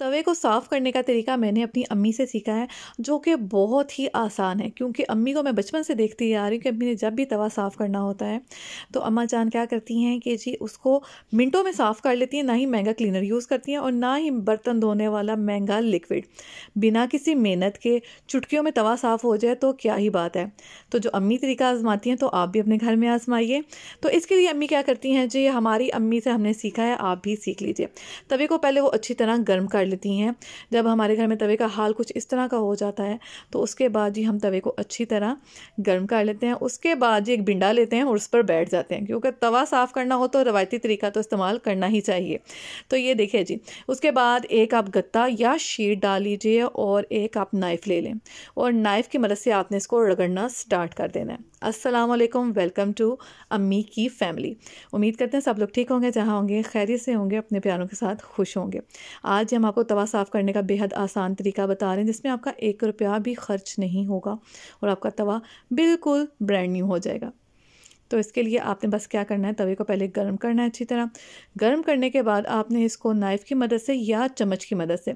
तवे को साफ़ करने का तरीका मैंने अपनी अम्मी से सीखा है जो कि बहुत ही आसान है क्योंकि अम्मी को मैं बचपन से देखती आ रही हूँ कि अम्मी ने जब भी तवा साफ़ करना होता है तो अम्मा जान क्या करती हैं कि जी उसको मिनटों में साफ़ कर लेती हैं ना ही महंगा क्लीनर यूज़ करती हैं और ना ही बर्तन धोने वाला महंगा लिक्विड बिना किसी मेहनत के चुटकियों में तवा साफ़ हो जाए तो क्या ही बात है तो जो अम्मी तरीका आजमाती हैं तो आप भी अपने घर में आजमाइए तो इसके लिए अम्मी क्या करती हैं जी हमारी अम्मी से हमने सीखा है आप भी सीख लीजिए तवे को पहले वो अच्छी तरह गर्म कर लेती हैं जब हमारे घर में तवे का हाल कुछ इस तरह का हो जाता है तो उसके बाद जी हम तवे को अच्छी तरह गर्म कर लेते हैं उसके बाद जी एक बिंडा लेते हैं और उस पर बैठ जाते हैं क्योंकि तवा साफ़ करना हो तो रवायती तरीका तो इस्तेमाल करना ही चाहिए तो ये देखिए जी उसके बाद एक आप गत्ता या शीट डाल लीजिए और एक आप नाइफ़ ले लें और नाइफ़ की मदद से आपने इसको रगड़ना स्टार्ट कर देना है असलम वेलकम टू अम्मी की फैमिली उम्मीद करते हैं सब लोग ठीक होंगे जहाँ होंगे खैरियत से होंगे अपने प्यारों के साथ खुश होंगे आज हम आपको आपको तवा साफ़ करने का बेहद आसान तरीका बता रहे हैं जिसमें आपका एक रुपया भी खर्च नहीं होगा और आपका तवा बिल्कुल ब्रांड न्यू हो जाएगा तो इसके लिए आपने बस क्या करना है तवे को पहले गर्म करना है अच्छी तरह गर्म करने के बाद आपने इसको नाइफ़ की मदद से या चम्मच की मदद से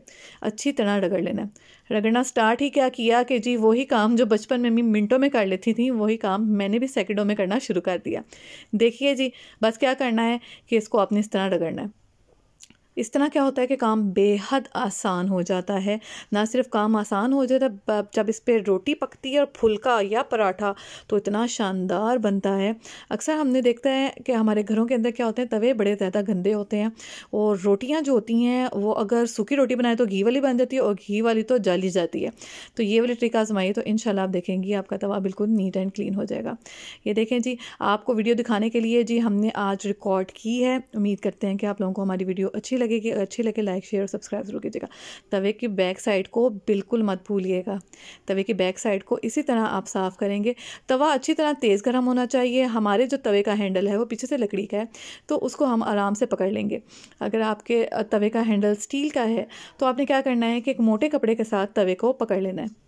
अच्छी तरह रगड़ लेना है रगड़ना स्टार्ट ही क्या किया कि जी वही काम जो बचपन में मैं मिनटों में कर लेती थी वही काम मैंने भी सेकंडों में करना शुरू कर दिया देखिए जी बस क्या करना है कि इसको आपने इस तरह रगड़ना है इस तरह क्या होता है कि काम बेहद आसान हो जाता है ना सिर्फ काम आसान हो जाता है जब इस पर रोटी पकती है और फुलका या पराठा तो इतना शानदार बनता है अक्सर हमने देखता है कि हमारे घरों के अंदर क्या होते हैं तवे बड़े ज़्यादा गंदे होते हैं और रोटियाँ जो होती हैं वो अगर सूखी रोटी बनाए तो घी वाली बन जाती है और घी वाली तो जाली जाती है तो ये वाली ट्रिक आजमाइए तो इन आप देखेंगी आपका तवा बिल्कुल नीट एंड क्लीन हो जाएगा ये देखें जी आपको वीडियो दिखाने के लिए जी हमने आज रिकॉर्ड की है उम्मीद करते हैं कि आप लोगों को हमारी वीडियो अच्छी लगेगी अच्छी लगे लाइक शेयर और सब्सक्राइब जरूर कीजिएगा तवे की बैक साइड को बिल्कुल मत भूलिएगा तवे की बैक साइड को इसी तरह आप साफ़ करेंगे तवा अच्छी तरह तेज़ गर्म होना चाहिए हमारे जो तवे का हैंडल है वो पीछे से लकड़ी का है तो उसको हम आराम से पकड़ लेंगे अगर आपके तवे का हैंडल स्टील का है तो आपने क्या करना है कि एक मोटे कपड़े के साथ तवे को पकड़ लेना है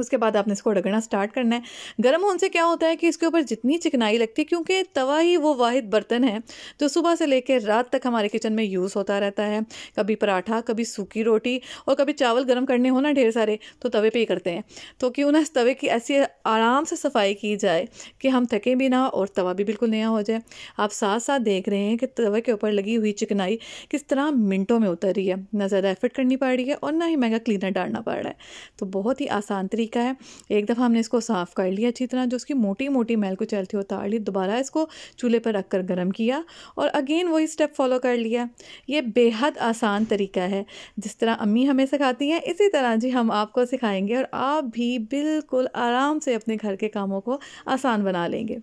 उसके बाद आपने इसको रगड़ना स्टार्ट करना है गर्म होने से क्या होता है कि इसके ऊपर जितनी चिकनाई लगती है क्योंकि तवा ही वो वाहिद बर्तन है जो सुबह से लेकर रात तक हमारे किचन में यूज़ होता रहता है कभी पराठा कभी सूखी रोटी और कभी चावल गर्म करने हो ना ढेर सारे तो तवे पे ही करते हैं तो क्यों ना इस तवे की ऐसी आराम से सफाई की जाए कि हम थकें भी ना और तवा भी बिल्कुल नया हो जाए आप साथ साथ देख रहे हैं कि तवे के ऊपर लगी हुई चिकनाई किस तरह मिनटों में उतर रही है ना ज़्यादा एफर्ट करनी पड़ रही है और ना ही महंगा क्लीनर डालना पड़ रहा है तो बहुत ही आसान तरीके तरीका है एक दफ़ा हमने इसको साफ़ कर लिया अच्छी तरह जो उसकी मोटी मोटी मैल को चलती उतार ली दोबारा इसको चूल्हे पर रख कर गर्म किया और अगेन वही स्टेप फॉलो कर लिया ये बेहद आसान तरीका है जिस तरह अम्मी हमें सिखाती हैं इसी तरह जी हम आपको सिखाएंगे और आप भी बिल्कुल आराम से अपने घर के कामों को आसान बना लेंगे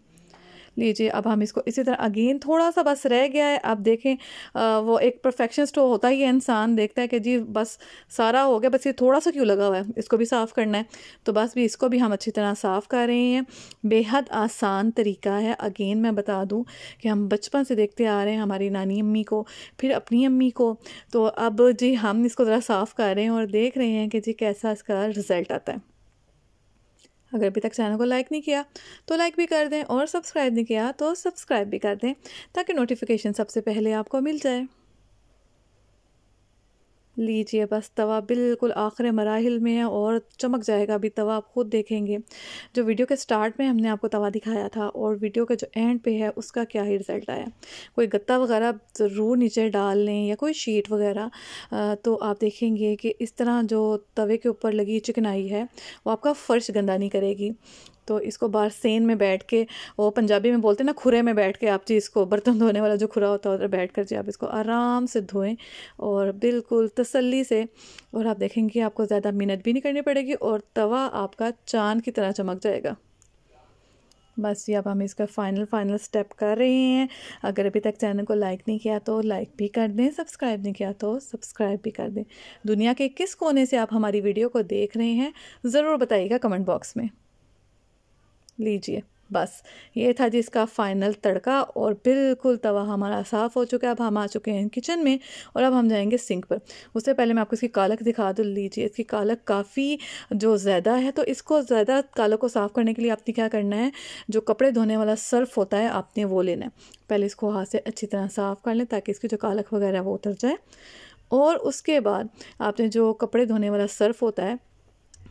लीजिए अब हम इसको इसी तरह अगेन थोड़ा सा बस रह गया है अब देखें आ, वो एक परफेक्शन स्टो होता ही है इंसान देखता है कि जी बस सारा हो गया बस ये थोड़ा सा क्यों लगा हुआ है इसको भी साफ़ करना है तो बस भी इसको भी हम अच्छी तरह साफ़ कर रहे हैं बेहद आसान तरीका है अगेन मैं बता दूँ कि हम बचपन से देखते आ रहे हैं हमारी नानी अम्मी को फिर अपनी अम्मी को तो अब जी हम इसको ज़रा साफ़ कर रहे हैं और देख रहे हैं कि जी कैसा इसका रिज़ल्ट आता है अगर अभी तक चैनल को लाइक नहीं किया तो लाइक भी कर दें और सब्सक्राइब नहीं किया तो सब्सक्राइब भी कर दें ताकि नोटिफिकेशन सबसे पहले आपको मिल जाए लीजिए बस तवा बिल्कुल आखिर मराहल में है और चमक जाएगा अभी तवा आप ख़ुद देखेंगे जो वीडियो के स्टार्ट में हमने आपको तवा दिखाया था और वीडियो का जो एंड पे है उसका क्या ही रिज़ल्ट आया कोई गत्ता वगैरह ज़रूर नीचे डाल लें या कोई शीट वगैरह तो आप देखेंगे कि इस तरह जो तवे के ऊपर लगी चिकनाई है वो आपका फ़र्श गंदा नहीं करेगी तो इसको बाहर सेन में बैठ के वो पंजाबी में बोलते हैं ना खुरे में बैठ के आप जी इसको बर्तन धोने वाला जो खुरा होता है उधर बैठ कर जी आप इसको आराम से धोएं और बिल्कुल तसल्ली से और आप देखेंगे आपको ज़्यादा मेहनत भी नहीं करनी पड़ेगी और तवा आपका चांद की तरह चमक जाएगा बस ये अब हम इसका फाइनल फाइनल स्टेप कर रहे हैं अगर अभी तक चैनल को लाइक नहीं किया तो लाइक भी कर दें सब्सक्राइब नहीं किया तो सब्सक्राइब भी कर दें दुनिया के किस कोने से आप हमारी वीडियो को देख रहे हैं ज़रूर बताइएगा कमेंट बॉक्स में लीजिए बस ये था जी इसका फाइनल तड़का और बिल्कुल तवा हमारा साफ़ हो चुका है अब हम आ चुके हैं किचन में और अब हम जाएंगे सिंक पर उससे पहले मैं आपको इसकी कालक दिखा दूँ लीजिए इसकी कालक काफ़ी जो ज़्यादा है तो इसको ज़्यादा कालक को साफ़ करने के लिए आपने क्या करना है जो कपड़े धोने वाला सर्फ होता है आपने वो लेना है पहले इसको हाथ से अच्छी तरह साफ़ कर लें ताकि इसकी जो कालक वगैरह वो उतर जाए और उसके बाद आपने जो कपड़े धोने वाला सर्फ होता है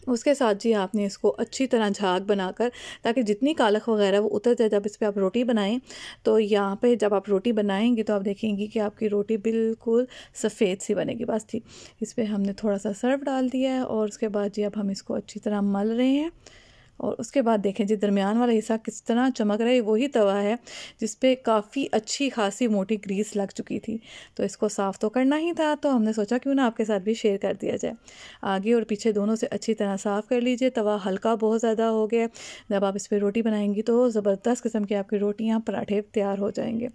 उसके साथ जी आपने इसको अच्छी तरह झाग बनाकर ताकि जितनी कालख वगैरह वो उतर जाए जब इस पर आप रोटी बनाएं तो यहाँ पे जब आप रोटी बनाएंगी तो आप देखेंगी कि आपकी रोटी बिल्कुल सफ़ेद सी बनेगी बस थी इस पर हमने थोड़ा सा सर्व डाल दिया है और उसके बाद जी अब हम इसको अच्छी तरह मल रहे हैं और उसके बाद देखें जी दरमियान वाला हिस्सा किस तरह चमक रहा है वही तवा है जिस पर काफ़ी अच्छी खासी मोटी ग्रीस लग चुकी थी तो इसको साफ़ तो करना ही था तो हमने सोचा क्यों ना आपके साथ भी शेयर कर दिया जाए आगे और पीछे दोनों से अच्छी तरह साफ़ कर लीजिए तवा हल्का बहुत ज़्यादा हो गया जब आप इस पर रोटी बनाएंगी तो ज़बरदस्त किस्म की आपकी रोटियाँ पराठे तैयार हो जाएंगे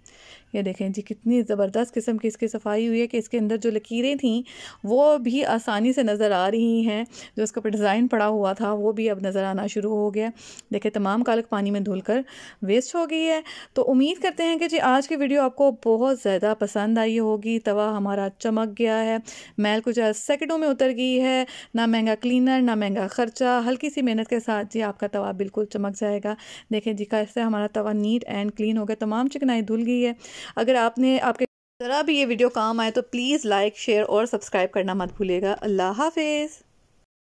ये देखें जी कितनी ज़बरदस्त किस्म की इसकी सफाई हुई है कि इसके अंदर जो लकीरें थीं वो भी आसानी से नज़र आ रही हैं जो इसका डिज़ाइन पड़ा हुआ था वो भी अब नज़र आना शुरू हो गया देखिए तमाम कालक पानी में कर वेस्ट हो गई है तो उम्मीद करते हैं कि जी आज की वीडियो आपको बहुत ज़्यादा पसंद आई होगी तवा हमारा चमक गया है मैल कुछ सेकंडों में उतर गई है ना महंगा क्लीनर ना महंगा खर्चा हल्की सी मेहनत के साथ जी आपका तवा बिल्कुल चमक जाएगा देखें जी कैसे हमारा तवा नीट एंड क्लीन हो गया तमाम चिकनाई धुल गई है अगर आपने आपके ज़रा भी ये वीडियो काम आए तो प्लीज़ लाइक शेयर और सब्सक्राइब करना मत भूलिएगा अल्लाह हाफिज़